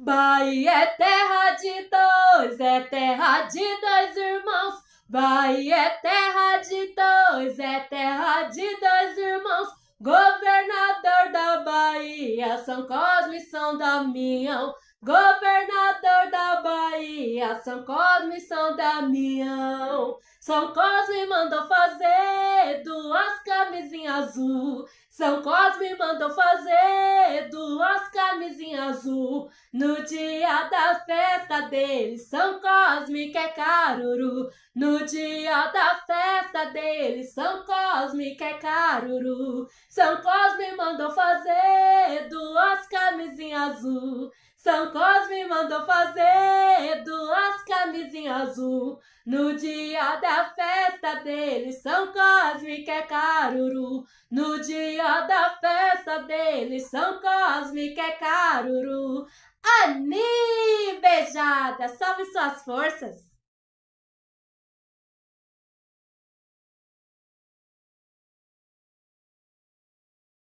Bahia é terra de dois, é terra de dois irmãos. Bahia é terra de dois, é terra de dois irmãos. Governador da Bahia, São Cosme e São Damião. Governador da Bahia, São Cosme e São Damião. São Cosme mandou fazer duas camisinhas azul. São Cosme mandou fazer é é camisinha azul. No dia da festa dele, São Cosme que é caruru. No dia da festa dele, São Cosme que é caruru. São Cosme mandou fazer duas camisinhas azul. São Cosme mandou fazer duas camisinhas azul. No dia da festa dele, São Cosme que é caruru. No dia da festa festa dele, São Cosme é caruru. Ani, beijada, salve suas forças!